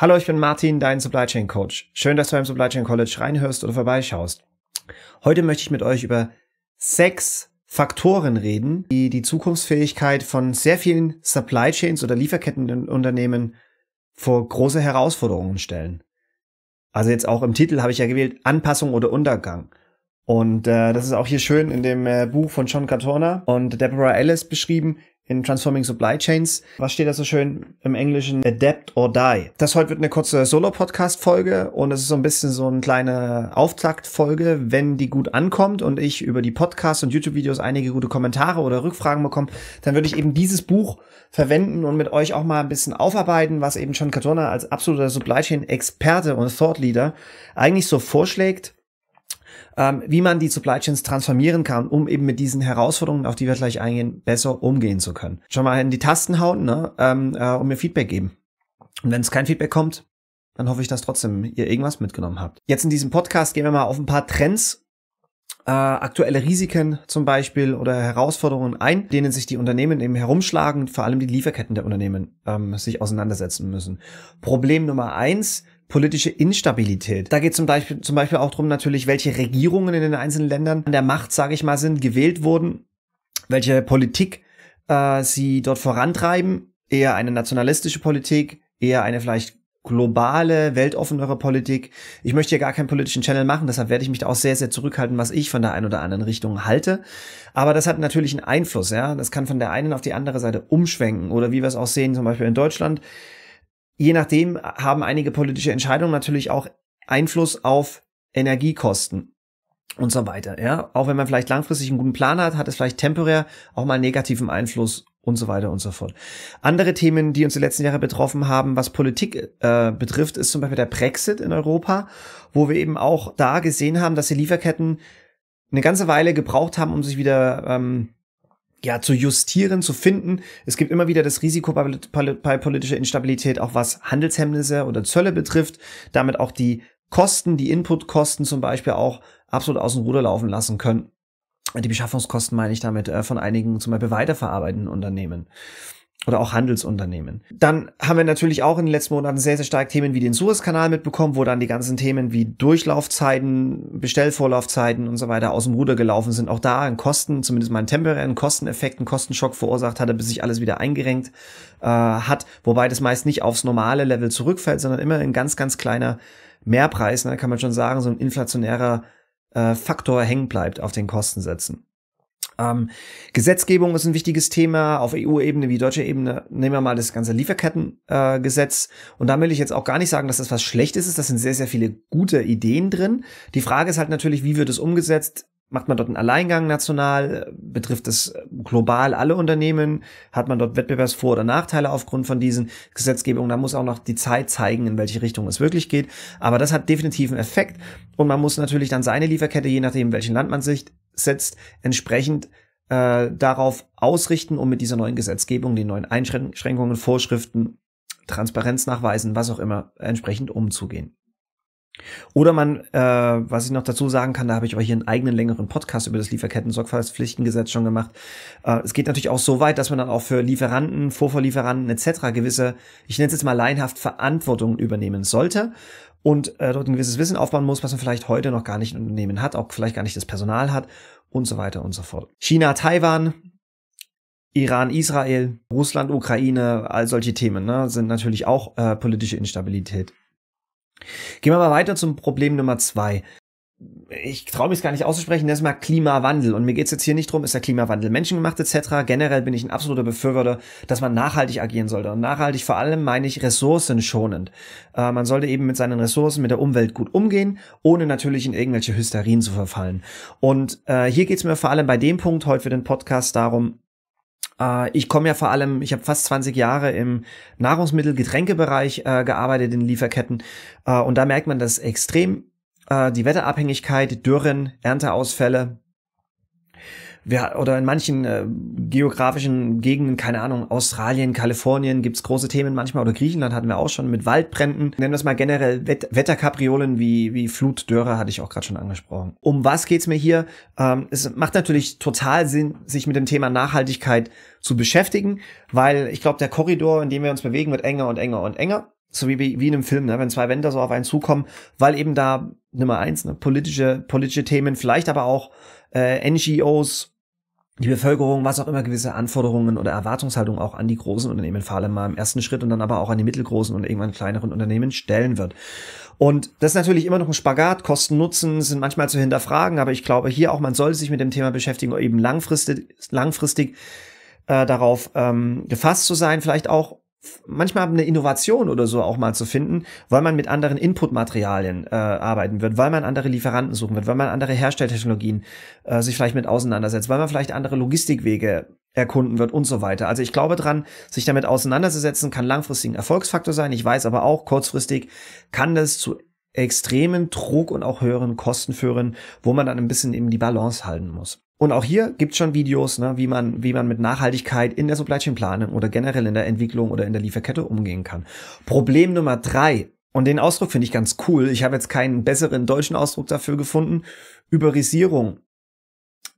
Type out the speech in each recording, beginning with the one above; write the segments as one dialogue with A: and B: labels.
A: Hallo, ich bin Martin, dein Supply Chain Coach. Schön, dass du beim Supply Chain College reinhörst oder vorbeischaust. Heute möchte ich mit euch über sechs Faktoren reden, die die Zukunftsfähigkeit von sehr vielen Supply Chains oder Lieferkettenunternehmen vor große Herausforderungen stellen. Also jetzt auch im Titel habe ich ja gewählt Anpassung oder Untergang. Und äh, das ist auch hier schön in dem äh, Buch von John Cartona und Deborah Ellis beschrieben, in Transforming Supply Chains. Was steht da so schön im Englischen? Adapt or Die. Das heute wird eine kurze Solo-Podcast-Folge und es ist so ein bisschen so eine kleine Auftakt-Folge. Wenn die gut ankommt und ich über die Podcasts und YouTube-Videos einige gute Kommentare oder Rückfragen bekomme, dann würde ich eben dieses Buch verwenden und mit euch auch mal ein bisschen aufarbeiten, was eben schon Katona als absoluter Supply Chain-Experte und Thought Leader eigentlich so vorschlägt, ähm, wie man die Supply Chains transformieren kann, um eben mit diesen Herausforderungen, auf die wir gleich eingehen, besser umgehen zu können. Schon mal in die Tasten hauen ne? ähm, äh, und mir Feedback geben. Und wenn es kein Feedback kommt, dann hoffe ich, dass trotzdem ihr irgendwas mitgenommen habt. Jetzt in diesem Podcast gehen wir mal auf ein paar Trends äh, aktuelle Risiken zum Beispiel oder Herausforderungen ein, denen sich die Unternehmen eben herumschlagen, vor allem die Lieferketten der Unternehmen ähm, sich auseinandersetzen müssen. Problem Nummer eins, politische Instabilität. Da geht zum Beispiel, zum Beispiel auch darum, natürlich, welche Regierungen in den einzelnen Ländern an der Macht, sage ich mal, sind, gewählt wurden, welche Politik äh, sie dort vorantreiben. Eher eine nationalistische Politik, eher eine vielleicht globale, weltoffenere Politik. Ich möchte hier gar keinen politischen Channel machen, deshalb werde ich mich da auch sehr, sehr zurückhalten, was ich von der einen oder anderen Richtung halte. Aber das hat natürlich einen Einfluss, ja. Das kann von der einen auf die andere Seite umschwenken. Oder wie wir es auch sehen, zum Beispiel in Deutschland, je nachdem äh, haben einige politische Entscheidungen natürlich auch Einfluss auf Energiekosten und so weiter. Ja, auch wenn man vielleicht langfristig einen guten Plan hat, hat es vielleicht temporär auch mal negativen Einfluss und so weiter und so fort. Andere Themen, die uns die letzten Jahre betroffen haben, was Politik äh, betrifft, ist zum Beispiel der Brexit in Europa, wo wir eben auch da gesehen haben, dass die Lieferketten eine ganze Weile gebraucht haben, um sich wieder ähm, ja, zu justieren, zu finden. Es gibt immer wieder das Risiko bei, bei politischer Instabilität, auch was Handelshemmnisse oder Zölle betrifft, damit auch die Kosten, die Inputkosten zum Beispiel auch absolut aus dem Ruder laufen lassen können. Die Beschaffungskosten meine ich damit äh, von einigen zum Beispiel weiterverarbeitenden Unternehmen oder auch Handelsunternehmen. Dann haben wir natürlich auch in den letzten Monaten sehr, sehr stark Themen wie den Suezkanal mitbekommen, wo dann die ganzen Themen wie Durchlaufzeiten, Bestellvorlaufzeiten und so weiter aus dem Ruder gelaufen sind. Auch da ein Kosten, zumindest mal einen temporären Kosteneffekt, einen Kostenschock verursacht hatte, bis sich alles wieder eingerenkt äh, hat. Wobei das meist nicht aufs normale Level zurückfällt, sondern immer ein ganz, ganz kleiner Mehrpreis, ne, kann man schon sagen, so ein inflationärer äh, Faktor hängen bleibt auf den Kostensätzen. Ähm, Gesetzgebung ist ein wichtiges Thema auf EU-Ebene wie deutscher Ebene. Nehmen wir mal das ganze Lieferkettengesetz. Äh, und da will ich jetzt auch gar nicht sagen, dass das was Schlechtes ist. Das sind sehr, sehr viele gute Ideen drin. Die Frage ist halt natürlich, wie wird es umgesetzt? Macht man dort einen Alleingang national? Betrifft es global alle Unternehmen? Hat man dort Wettbewerbsvor- oder Nachteile aufgrund von diesen Gesetzgebungen? Da muss auch noch die Zeit zeigen, in welche Richtung es wirklich geht. Aber das hat definitiv einen Effekt. Und man muss natürlich dann seine Lieferkette, je nachdem, in welchem Land man sich setzt, entsprechend äh, darauf ausrichten, um mit dieser neuen Gesetzgebung, den neuen Einschränkungen, Vorschriften, Transparenz nachweisen, was auch immer, entsprechend umzugehen. Oder man, äh, was ich noch dazu sagen kann, da habe ich aber hier einen eigenen längeren Podcast über das Lieferketten-Sorgfaltspflichtengesetz schon gemacht. Äh, es geht natürlich auch so weit, dass man dann auch für Lieferanten, Vorverlieferanten etc. gewisse, ich nenne es jetzt mal leinhaft, Verantwortung übernehmen sollte und äh, dort ein gewisses Wissen aufbauen muss, was man vielleicht heute noch gar nicht im Unternehmen hat, auch vielleicht gar nicht das Personal hat und so weiter und so fort. China, Taiwan, Iran, Israel, Russland, Ukraine, all solche Themen ne, sind natürlich auch äh, politische Instabilität. Gehen wir mal weiter zum Problem Nummer zwei ich traue mich es gar nicht auszusprechen, das ist mal Klimawandel. Und mir geht's jetzt hier nicht drum, ist der Klimawandel menschengemacht etc. Generell bin ich ein absoluter Befürworter, dass man nachhaltig agieren sollte. Und nachhaltig vor allem meine ich ressourcenschonend. Äh, man sollte eben mit seinen Ressourcen, mit der Umwelt gut umgehen, ohne natürlich in irgendwelche Hysterien zu verfallen. Und äh, hier geht's mir vor allem bei dem Punkt heute für den Podcast darum, äh, ich komme ja vor allem, ich habe fast 20 Jahre im Nahrungsmittel-Getränkebereich äh, gearbeitet in Lieferketten äh, und da merkt man das extrem äh, die Wetterabhängigkeit, Dürren, Ernteausfälle. Wir, oder in manchen äh, geografischen Gegenden, keine Ahnung, Australien, Kalifornien gibt's große Themen manchmal, oder Griechenland hatten wir auch schon mit Waldbränden. Nennen wir es mal generell Wet Wetterkapriolen wie, wie Flutdürre, hatte ich auch gerade schon angesprochen. Um was geht's mir hier? Ähm, es macht natürlich total Sinn, sich mit dem Thema Nachhaltigkeit zu beschäftigen, weil ich glaube, der Korridor, in dem wir uns bewegen, wird enger und enger und enger so wie, wie in einem Film, ne? wenn zwei Wände so auf einen zukommen, weil eben da Nummer eins, ne? politische, politische Themen, vielleicht aber auch äh, NGOs, die Bevölkerung, was auch immer gewisse Anforderungen oder Erwartungshaltung auch an die großen Unternehmen, vor allem mal im ersten Schritt und dann aber auch an die mittelgroßen und irgendwann kleineren Unternehmen stellen wird. Und das ist natürlich immer noch ein Spagat. Kosten, Nutzen sind manchmal zu hinterfragen, aber ich glaube hier auch, man sollte sich mit dem Thema beschäftigen, eben langfristig, langfristig äh, darauf ähm, gefasst zu sein, vielleicht auch manchmal eine Innovation oder so auch mal zu finden, weil man mit anderen Inputmaterialien äh, arbeiten wird, weil man andere Lieferanten suchen wird, weil man andere Herstelltechnologien äh, sich vielleicht mit auseinandersetzt, weil man vielleicht andere Logistikwege erkunden wird und so weiter. Also ich glaube dran, sich damit auseinanderzusetzen, kann langfristig ein Erfolgsfaktor sein. Ich weiß aber auch, kurzfristig kann das zu extremen Druck und auch höheren Kosten führen, wo man dann ein bisschen eben die Balance halten muss. Und auch hier gibt's schon Videos, ne, wie, man, wie man mit Nachhaltigkeit in der Supply Chain Planung oder generell in der Entwicklung oder in der Lieferkette umgehen kann. Problem Nummer drei, und den Ausdruck finde ich ganz cool, ich habe jetzt keinen besseren deutschen Ausdruck dafür gefunden, Überisierung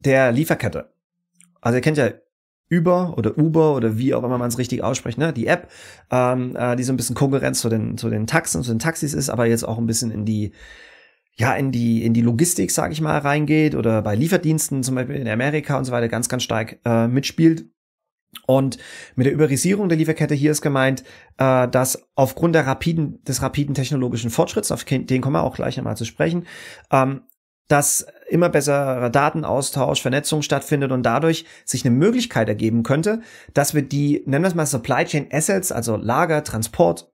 A: der Lieferkette. Also ihr kennt ja über oder Uber oder wie auch immer man es richtig ausspricht, ne? die App, ähm, äh, die so ein bisschen Konkurrenz zu den, zu den Taxen, zu den Taxis ist, aber jetzt auch ein bisschen in die ja in die in die Logistik, sage ich mal, reingeht oder bei Lieferdiensten zum Beispiel in Amerika und so weiter ganz ganz stark äh, mitspielt. Und mit der Überrisierung der Lieferkette hier ist gemeint, äh, dass aufgrund der rapiden, des rapiden technologischen Fortschritts, auf den kommen wir auch gleich nochmal zu sprechen, ähm, dass immer besserer Datenaustausch, Vernetzung stattfindet und dadurch sich eine Möglichkeit ergeben könnte, dass wir die, nennen wir es mal Supply Chain Assets, also Lager, Transport,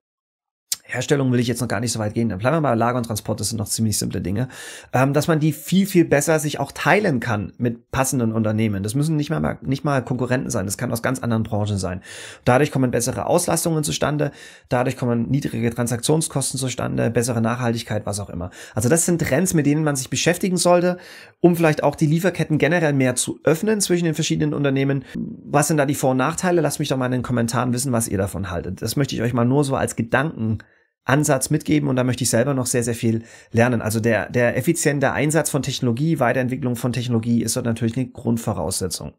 A: Herstellung will ich jetzt noch gar nicht so weit gehen. Dann bleiben wir mal Lager und Transport, das sind noch ziemlich simple Dinge, ähm, dass man die viel, viel besser sich auch teilen kann mit passenden Unternehmen. Das müssen nicht mal, nicht mal Konkurrenten sein, das kann aus ganz anderen Branchen sein. Dadurch kommen bessere Auslastungen zustande, dadurch kommen niedrige Transaktionskosten zustande, bessere Nachhaltigkeit, was auch immer. Also das sind Trends, mit denen man sich beschäftigen sollte, um vielleicht auch die Lieferketten generell mehr zu öffnen zwischen den verschiedenen Unternehmen. Was sind da die Vor- und Nachteile? Lasst mich doch mal in den Kommentaren wissen, was ihr davon haltet. Das möchte ich euch mal nur so als Gedanken Ansatz mitgeben und da möchte ich selber noch sehr, sehr viel lernen. Also der, der effiziente Einsatz von Technologie, Weiterentwicklung von Technologie ist dort natürlich eine Grundvoraussetzung.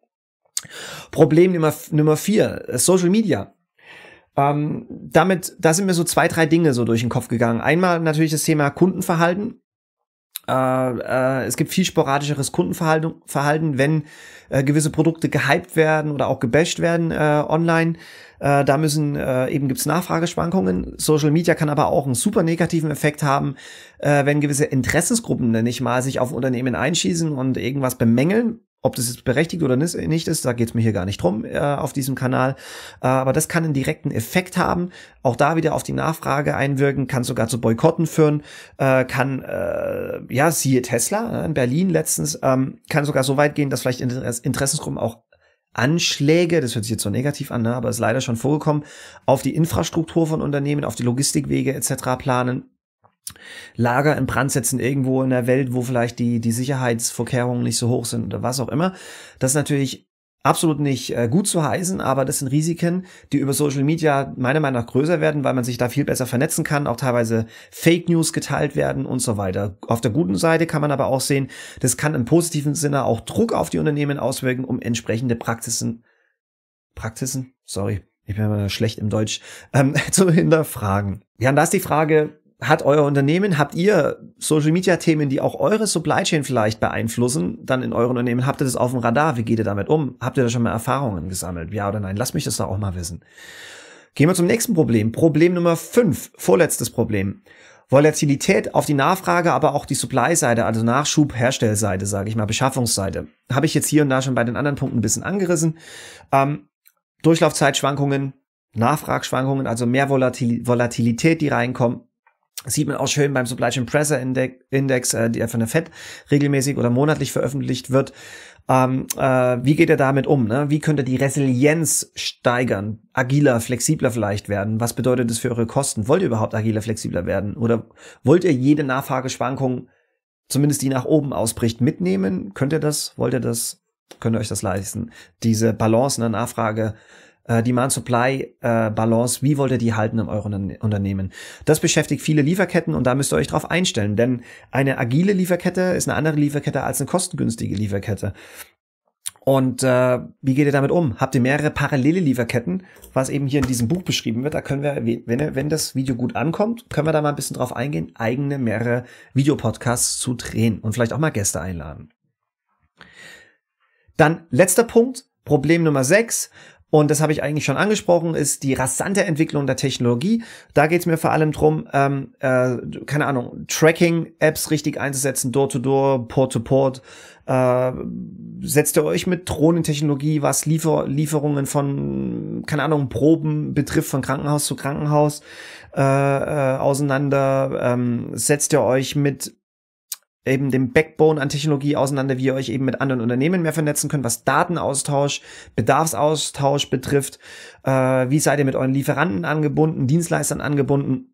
A: Problem Nummer, Nummer vier, äh, Social Media. Ähm, damit, da sind mir so zwei, drei Dinge so durch den Kopf gegangen. Einmal natürlich das Thema Kundenverhalten. Äh, äh, es gibt viel sporadischeres Kundenverhalten, wenn äh, gewisse Produkte gehypt werden oder auch gebasht werden äh, online. Äh, da müssen äh, eben gibt's Nachfrageschwankungen. Social Media kann aber auch einen super negativen Effekt haben, äh, wenn gewisse Interessensgruppen ne, nicht mal sich auf Unternehmen einschießen und irgendwas bemängeln ob das jetzt berechtigt oder nicht ist, da geht's mir hier gar nicht drum äh, auf diesem Kanal. Äh, aber das kann einen direkten Effekt haben, auch da wieder auf die Nachfrage einwirken, kann sogar zu Boykotten führen, äh, kann, äh, ja, siehe Tesla ne, in Berlin letztens, ähm, kann sogar so weit gehen, dass vielleicht Interess Interessensgruppen auch Anschläge, das hört sich jetzt so negativ an, ne, aber ist leider schon vorgekommen, auf die Infrastruktur von Unternehmen, auf die Logistikwege etc. planen, Lager in Brand setzen irgendwo in der Welt, wo vielleicht die, die Sicherheitsvorkehrungen nicht so hoch sind oder was auch immer. Das ist natürlich absolut nicht äh, gut zu heißen, aber das sind Risiken, die über Social Media meiner Meinung nach größer werden, weil man sich da viel besser vernetzen kann, auch teilweise Fake News geteilt werden und so weiter. Auf der guten Seite kann man aber auch sehen, das kann im positiven Sinne auch Druck auf die Unternehmen auswirken, um entsprechende Praxisen, Praxisen, sorry, ich bin immer schlecht im Deutsch, ähm, zu hinterfragen. Ja, und da ist die Frage, hat euer Unternehmen, habt ihr Social Media Themen, die auch eure Supply Chain vielleicht beeinflussen, dann in euren Unternehmen? Habt ihr das auf dem Radar? Wie geht ihr damit um? Habt ihr da schon mal Erfahrungen gesammelt? Ja oder nein? Lass mich das da auch mal wissen. Gehen wir zum nächsten Problem. Problem Nummer fünf, vorletztes Problem. Volatilität auf die Nachfrage, aber auch die Supply-Seite, also Nachschub, Herstellseite, sage ich mal, Beschaffungsseite. Habe ich jetzt hier und da schon bei den anderen Punkten ein bisschen angerissen. Ähm, Durchlaufzeitschwankungen, Nachfragschwankungen, also mehr Volatil Volatilität, die reinkommen, Sieht man auch schön beim Supply Chain Pressure Index, äh, der von der FED regelmäßig oder monatlich veröffentlicht wird. Ähm, äh, wie geht er damit um? Ne? Wie könnte die Resilienz steigern, agiler, flexibler vielleicht werden? Was bedeutet das für eure Kosten? Wollt ihr überhaupt agiler, flexibler werden? Oder wollt ihr jede Nachfrageschwankung, zumindest die nach oben ausbricht, mitnehmen? Könnt ihr das? Wollt ihr das? Könnt ihr euch das leisten? Diese Balance in ne? der Nachfrage äh, Demand-Supply-Balance, äh, wie wollt ihr die halten in euren Unternehmen? Das beschäftigt viele Lieferketten und da müsst ihr euch drauf einstellen, denn eine agile Lieferkette ist eine andere Lieferkette als eine kostengünstige Lieferkette. Und äh, wie geht ihr damit um? Habt ihr mehrere parallele Lieferketten, was eben hier in diesem Buch beschrieben wird? Da können wir, wenn, wenn das Video gut ankommt, können wir da mal ein bisschen drauf eingehen, eigene mehrere Videopodcasts zu drehen und vielleicht auch mal Gäste einladen. Dann letzter Punkt, Problem Nummer 6, und das habe ich eigentlich schon angesprochen, ist die rasante Entwicklung der Technologie. Da geht es mir vor allem drum, ähm, äh, keine Ahnung, Tracking-Apps richtig einzusetzen, Door-to-Door, Port-to-Port. Äh, setzt ihr euch mit Drohnentechnologie, was Liefer Lieferungen von, keine Ahnung, Proben betrifft, von Krankenhaus zu Krankenhaus äh, äh, auseinander? Ähm, setzt ihr euch mit eben dem Backbone an Technologie auseinander, wie ihr euch eben mit anderen Unternehmen mehr vernetzen könnt, was Datenaustausch, Bedarfsaustausch betrifft, äh, wie seid ihr mit euren Lieferanten angebunden, Dienstleistern angebunden.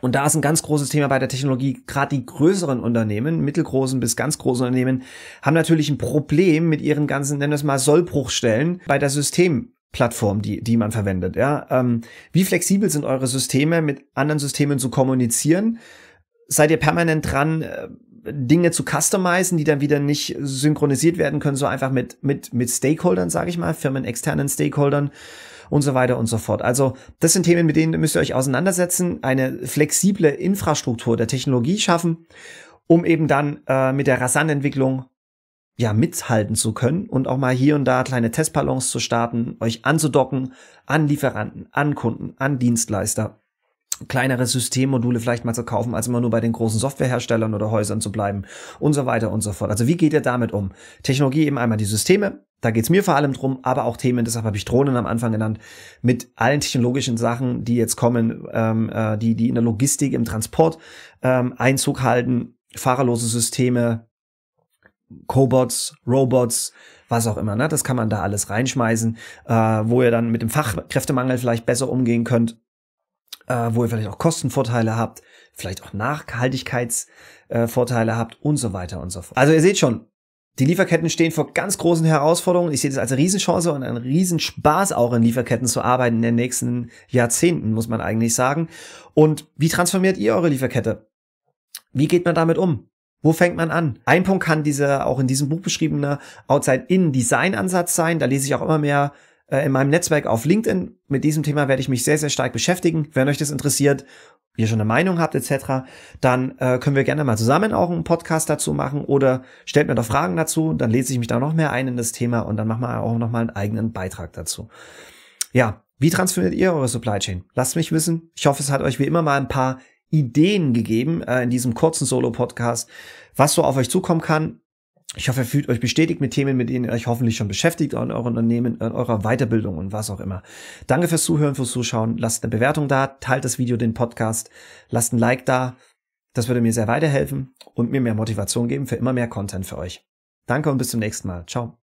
A: Und da ist ein ganz großes Thema bei der Technologie. Gerade die größeren Unternehmen, mittelgroßen bis ganz großen Unternehmen, haben natürlich ein Problem mit ihren ganzen, nennen wir es mal, Sollbruchstellen bei der Systemplattform, die, die man verwendet. Ja? Ähm, wie flexibel sind eure Systeme, mit anderen Systemen zu kommunizieren? Seid ihr permanent dran, äh, Dinge zu customizen, die dann wieder nicht synchronisiert werden können, so einfach mit, mit, mit Stakeholdern, sage ich mal, Firmen, externen Stakeholdern und so weiter und so fort. Also das sind Themen, mit denen müsst ihr euch auseinandersetzen, eine flexible Infrastruktur der Technologie schaffen, um eben dann äh, mit der Rasanentwicklung ja mithalten zu können und auch mal hier und da kleine Testballons zu starten, euch anzudocken an Lieferanten, an Kunden, an Dienstleister kleinere Systemmodule vielleicht mal zu kaufen, als immer nur bei den großen Softwareherstellern oder Häusern zu bleiben und so weiter und so fort. Also wie geht ihr damit um? Technologie eben einmal die Systeme, da geht's mir vor allem drum, aber auch Themen, deshalb habe ich Drohnen am Anfang genannt, mit allen technologischen Sachen, die jetzt kommen, ähm, äh, die, die in der Logistik, im Transport ähm, Einzug halten, fahrerlose Systeme, Cobots, Robots, was auch immer. Ne? Das kann man da alles reinschmeißen, äh, wo ihr dann mit dem Fachkräftemangel vielleicht besser umgehen könnt äh, wo ihr vielleicht auch Kostenvorteile habt, vielleicht auch Nachhaltigkeitsvorteile äh, habt und so weiter und so fort. Also ihr seht schon, die Lieferketten stehen vor ganz großen Herausforderungen. Ich sehe das als eine Riesenchance und einen Riesenspaß auch in Lieferketten zu arbeiten in den nächsten Jahrzehnten, muss man eigentlich sagen. Und wie transformiert ihr eure Lieferkette? Wie geht man damit um? Wo fängt man an? Ein Punkt kann dieser auch in diesem Buch beschriebene Outside-In-Design-Ansatz sein. Da lese ich auch immer mehr äh, in meinem Netzwerk auf LinkedIn. Mit diesem Thema werde ich mich sehr, sehr stark beschäftigen. Wenn euch das interessiert, ihr schon eine Meinung habt etc., dann äh, können wir gerne mal zusammen auch einen Podcast dazu machen oder stellt mir doch Fragen dazu, dann lese ich mich da noch mehr ein in das Thema und dann machen wir auch noch mal einen eigenen Beitrag dazu. Ja, wie transferiert ihr eure Supply Chain? Lasst mich wissen. Ich hoffe, es hat euch wie immer mal ein paar Ideen gegeben äh, in diesem kurzen Solo-Podcast, was so auf euch zukommen kann. Ich hoffe, ihr fühlt euch bestätigt mit Themen, mit denen ihr euch hoffentlich schon beschäftigt an euren Unternehmen, an eurer Weiterbildung und was auch immer. Danke fürs Zuhören, fürs Zuschauen. Lasst eine Bewertung da, teilt das Video, den Podcast, lasst ein Like da. Das würde mir sehr weiterhelfen und mir mehr Motivation geben für immer mehr Content für euch. Danke und bis zum nächsten Mal. Ciao.